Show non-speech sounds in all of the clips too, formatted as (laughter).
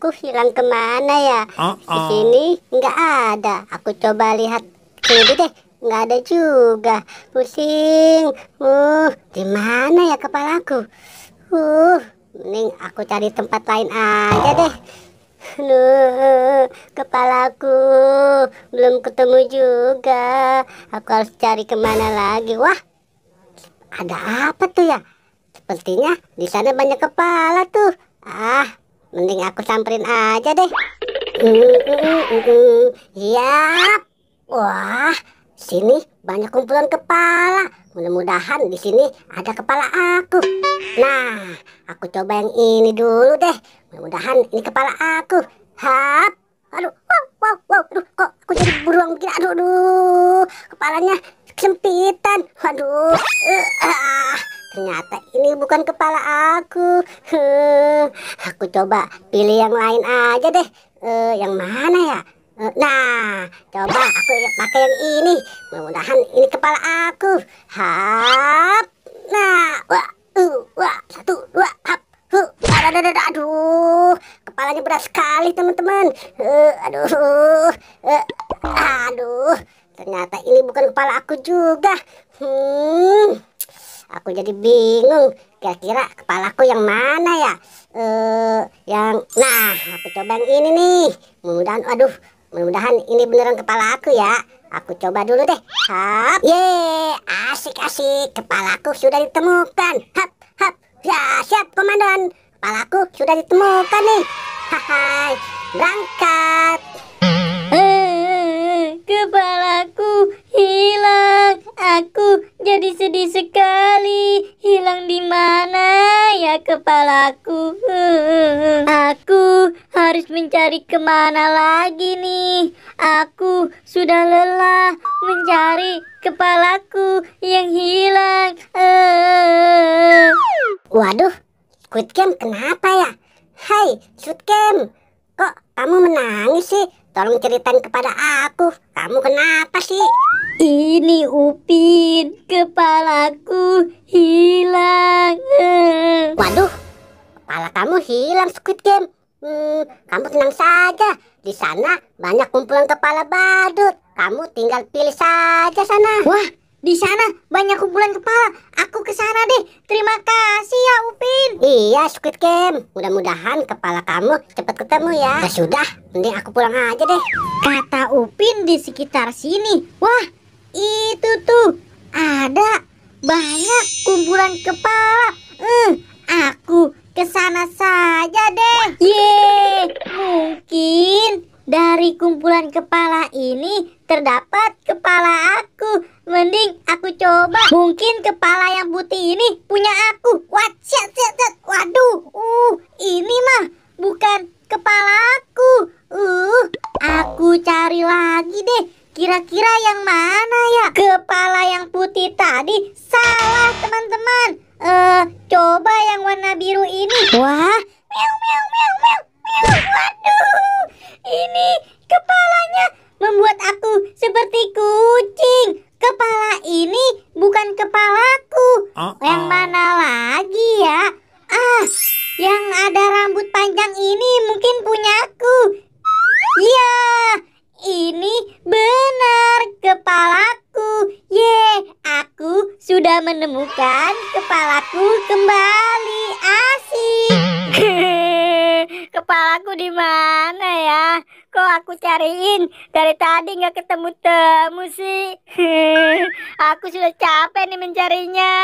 aku hilang kemana ya? Uh -oh. Di uh-uh. sini nggak ada. Aku coba lihat sini deh. Nggak ada juga. Pusing. Uh, di mana ya kepalaku? Uh, mending aku cari tempat lain aja deh. nuh, kepalaku belum ketemu juga. Aku harus cari kemana lagi. Wah, ada apa tuh ya? Sepertinya di sana banyak kepala tuh. Ah, Mending aku samperin aja deh. Yap. Wah, sini banyak kumpulan kepala. Mudah-mudahan di sini ada kepala aku. Nah, aku coba yang ini dulu deh. Mudah-mudahan ini kepala aku. Hap. Aduh, wow, wow, wow. Aduh, kok aku jadi beruang begini? Aduh, aduh. Kepalanya kesempitan. Waduh. Uh, ah. Ternyata ini bukan kepala aku. Hmm, aku coba pilih yang lain aja deh. Uh, yang mana ya? Uh, nah, coba aku ya pakai yang ini. Mudah-mudahan ini kepala aku. Hap. Nah, wah, uh, wah, satu, dua, hap. Huh, aduh, aduh, aduh, kepalanya berat sekali teman-teman. Uh, aduh, uh, aduh, ternyata ini bukan kepala aku juga. Hmm, Aku jadi bingung. Kira-kira kepalaku yang mana ya? Eh, yang nah, aku coba yang ini nih. Mudah-mudahan aduh, mudah-mudahan ini beneran kepala aku ya. Aku coba dulu deh. Hap. Ye, asik-asik. Kepalaku sudah ditemukan. Hap, hap. Ya, siap komandan. Kepalaku sudah ditemukan nih. Hahai, berangkat. Eh, eh, eh, kepalaku sedih-sedih sekali. Hilang di mana ya kepalaku? Aku harus mencari kemana lagi nih? Aku sudah lelah mencari kepalaku yang hilang. Waduh, Squid Game kenapa ya? Hai, Squid Game, kok kamu menangis sih? Tolong ceritain kepada aku, kamu kenapa sih? Ini Upin, kepalaku hilang. Waduh, kepala kamu hilang Squid Game. Hmm, kamu tenang saja. Di sana banyak kumpulan kepala badut. Kamu tinggal pilih saja sana. Wah, di sana banyak kumpulan kepala. Aku ke sana deh. Terima kasih ya Upin. Iya, Squid Game. Mudah-mudahan kepala kamu cepat ketemu ya. Nah, sudah, mending aku pulang aja deh. Kata Upin di sekitar sini. Wah, itu tuh ada banyak kumpulan kepala. Hmm, aku kesana saja deh. Ye, mungkin dari kumpulan kepala ini terdapat kepala aku. Mending aku coba. Mungkin kepala yang putih ini punya aku. Wacat, waduh, uh, ini mah bukan kepala aku. Uh, aku cari lagi deh Kira-kira yang mana ya? Kepala yang putih tadi salah teman-teman. Eh, uh, coba yang warna biru ini. Wah, meow meow meow meow. meow. Waduh, ini kepalanya membuat aku seperti kucing. Kepala ini bukan kepalaku. Uh -uh. Yang mana lagi ya? Ah, yang ada rambut panjang ini mungkin punyaku. Iya. Yeah ini benar kepalaku. Ye, aku sudah menemukan kepalaku kembali. Asik. (laughs) kepalaku di mana ya? Kok aku cariin dari tadi nggak ketemu-temu sih? (laughs) aku sudah capek nih mencarinya.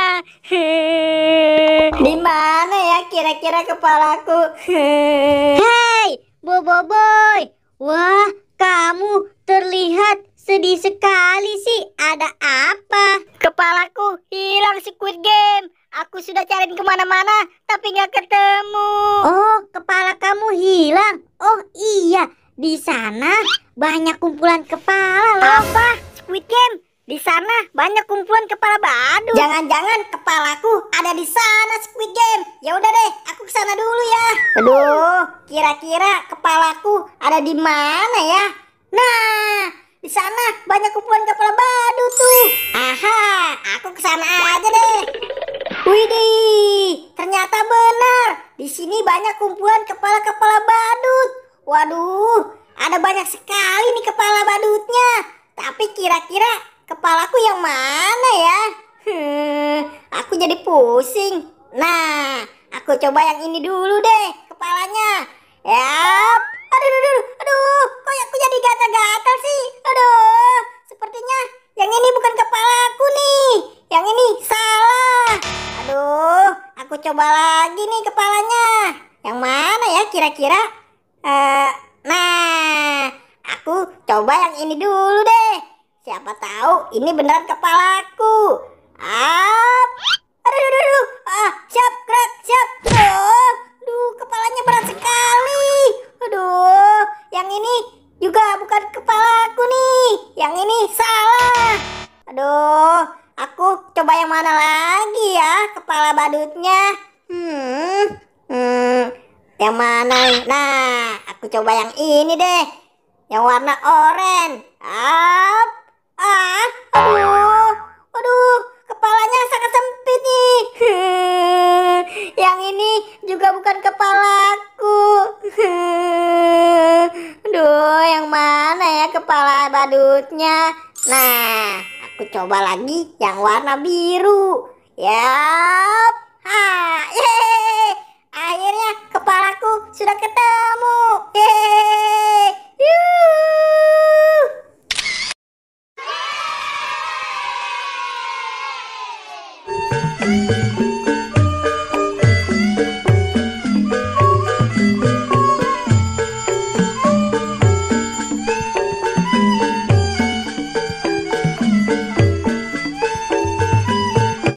(laughs) di mana ya kira-kira kepalaku? Hei, Boboiboy. Wah, kamu terlihat sedih sekali sih. Ada apa? Kepalaku hilang Squid Game. Aku sudah cariin kemana-mana, tapi nggak ketemu. Oh, kepala kamu hilang? Oh iya, di sana banyak kumpulan kepala loh. Apa? Squid Game? Di sana banyak kumpulan kepala badut. Jangan-jangan kepalaku ada di sana Squid Game. Ya udah deh, aku ke sana dulu ya. Aduh, kira-kira kepalaku ada di mana ya? Nah, di sana banyak kumpulan kepala badut tuh. Aha, aku ke sana aja deh. Widih, ternyata benar. Di sini banyak kumpulan kepala-kepala badut. Waduh, ada banyak sekali nih kepala badutnya. Tapi kira-kira kepalaku yang mana ya? Hmm, aku jadi pusing. Nah, aku coba yang ini dulu deh kepalanya. Yap. Aduh, aduh, aduh, aduh. Kok aku jadi gatal-gatal sih? Aduh. Sepertinya yang ini bukan kepalaku nih. Yang ini salah. Aduh, aku coba lagi nih kepalanya. Yang mana ya kira-kira? Uh, nah, aku coba yang ini dulu deh. Siapa tahu ini beneran kepalaku. Ah. Aduh, aduh, aduh. Ah, siap, gerak, siap. Duh, duh, kepalanya berat sekali. Aduh, yang ini juga bukan kepalaku nih. Yang ini salah. Aduh, aku coba yang mana lagi ya kepala badutnya. Hmm, hmm, yang mana? Nah, aku coba yang ini deh. Yang warna oranye. ah ah, aduh, aduh, kepalanya sangat sempit nih. (laughs) Yang ini juga bukan kepalaku. (laughs) Aduh, yang mana ya kepala badutnya? Nah, aku coba lagi yang warna biru. Yap, ha,